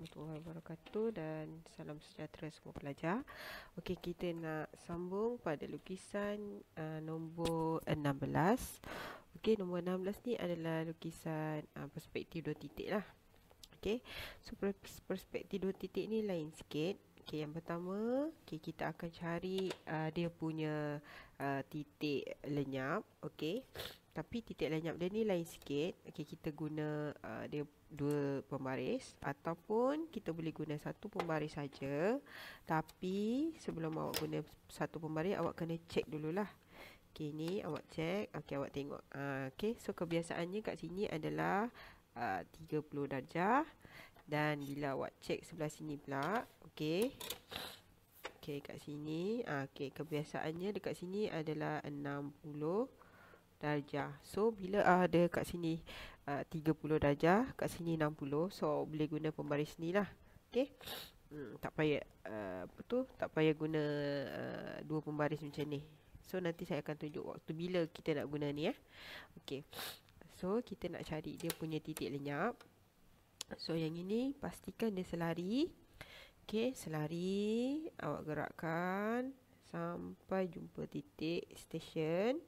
warahmatullahi wabarakatuh dan salam sejahtera semua pelajar. Okey, kita nak sambung pada lukisan uh, nombor 16. Okey, nombor 16 ni adalah lukisan uh, perspektif dua titik lah. Okey, so perspektif dua titik ni lain sikit. Okey, yang pertama, okay, kita akan cari uh, dia punya uh, titik lenyap. Okey, tapi titik lenyap dia ni lain sikit. Okey kita guna uh, dia dua pembaris ataupun kita boleh guna satu pembaris saja. Tapi sebelum awak guna satu pembaris awak kena check dululah. Okey ni awak check. Okay, awak tengok. Ah uh, okey so kebiasaannya kat sini adalah ah, uh, 30 darjah dan bila awak check sebelah sini pula. okay, okay kat sini ah uh, okey kebiasaannya dekat sini adalah 60 darjah. So bila ah, ada kat sini ah, uh, 30 darjah, kat sini 60. So boleh guna pembaris ni lah. Okay. Hmm, tak payah uh, apa tu, tak payah guna uh, dua pembaris macam ni. So nanti saya akan tunjuk waktu bila kita nak guna ni ya. Eh. Okay. So kita nak cari dia punya titik lenyap. So yang ini pastikan dia selari. Okay, selari. Awak gerakkan sampai jumpa titik stesen.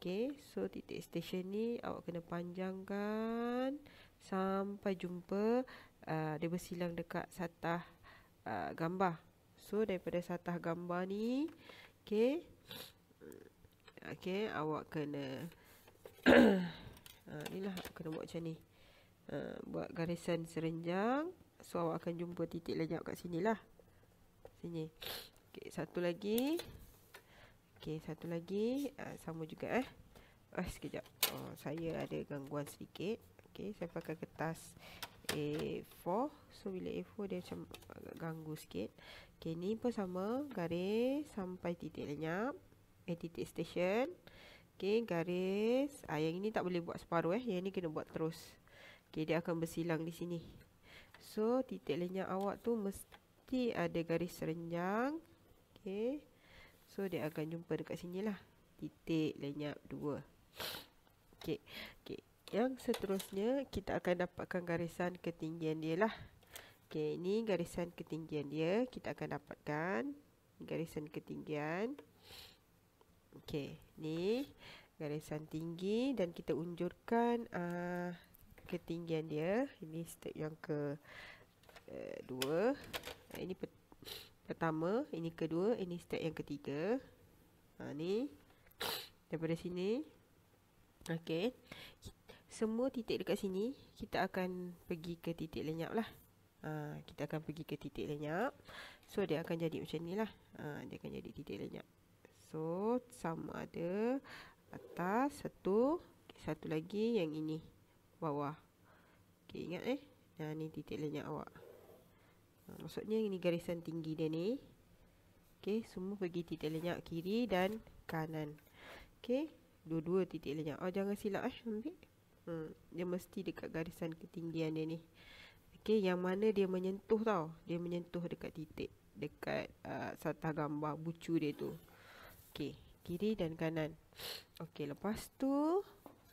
Okay, so titik stesen ni awak kena panjangkan sampai jumpa uh, dia bersilang dekat satah uh, gambar. So daripada satah gambar ni, okay, okay, awak kena ha uh, inilah awak kena buat macam ni. Uh, buat garisan serenjang. So awak akan jumpa titik lenyap kat lah, Sini. Okay, satu lagi. Okey, satu lagi. Uh, sama juga eh. Ah, uh, sekejap. Oh, saya ada gangguan sedikit. Okey, saya pakai kertas A4. So, bila A4 dia macam agak ganggu sikit. Okey, ni pun sama. Garis sampai titik lenyap. Eh, titik station. Okey, garis. Ah, yang ini tak boleh buat separuh eh. Yang ni kena buat terus. Okey, dia akan bersilang di sini. So, titik lenyap awak tu mesti ada garis renjang. Okey. So dia akan jumpa dekat sini lah Titik lenyap 2 okay. okay Yang seterusnya kita akan dapatkan garisan ketinggian dia lah Okay ini garisan ketinggian dia Kita akan dapatkan garisan ketinggian Okay ni garisan tinggi Dan kita unjurkan uh, ketinggian dia Ini step yang ke 2 uh, eh, Ini petang pertama, ini kedua, ini step yang ketiga. Ha ni. Daripada sini. Okey. Semua titik dekat sini, kita akan pergi ke titik lenyap lah. Ha, kita akan pergi ke titik lenyap. So, dia akan jadi macam ni lah. Ha, dia akan jadi titik lenyap. So, sama ada atas satu, satu lagi yang ini. Bawah. Okey, ingat eh. Ha, ni titik lenyap awak maksudnya ini garisan tinggi dia ni okay, semua pergi titik lenyap kiri dan kanan okay, dua-dua titik lenyap oh jangan silap eh ambil hmm dia mesti dekat garisan ketinggian dia ni okay, yang mana dia menyentuh tau dia menyentuh dekat titik dekat uh, satu gambar bucu dia tu okay, kiri dan kanan okay, lepas tu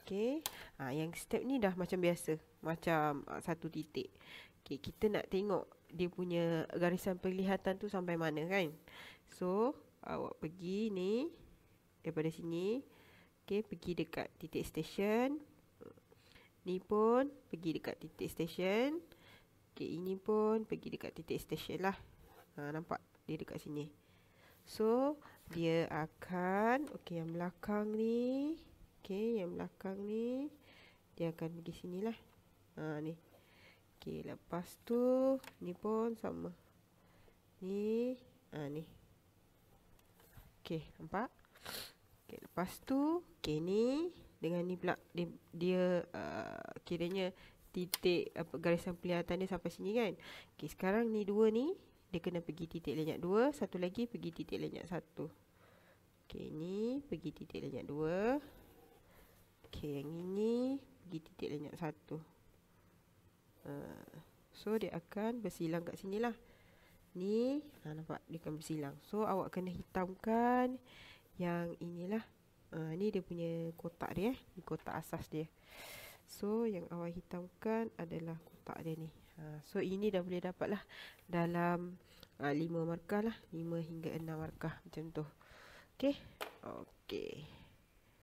okay, ha, ah, yang step ni dah macam biasa macam uh, satu titik okay kita nak tengok dia punya garisan penglihatan tu sampai mana kan. So, awak pergi ni daripada sini. Okey, pergi dekat titik stesen. Ni pun pergi dekat titik stesen. Okey, ini pun pergi dekat titik stesen lah. Ha, nampak dia dekat sini. So, dia akan, okey yang belakang ni, okey yang belakang ni, dia akan pergi sini lah. Ha, ni. Okey, lepas tu ni pun sama. Ni, ah ni. Okey, nampak? Okey, lepas tu, okey ni dengan ni pula dia, dia uh, kiranya titik apa garisan pilihan dia sampai sini kan. Okey, sekarang ni dua ni dia kena pergi titik lenyap dua, satu lagi pergi titik lenyap satu. Okey, ni pergi titik lenyap dua. Okey, yang ini pergi titik lenyap satu. Ah, so dia akan bersilang kat sini lah Ni ha, Nampak dia akan bersilang So awak kena hitamkan Yang inilah ha, Ni dia punya kotak dia eh. ni Kotak asas dia So yang awak hitamkan adalah kotak dia ni ha, So ini dah boleh dapat lah Dalam ha, 5 markah lah 5 hingga 6 markah macam tu Okay Okay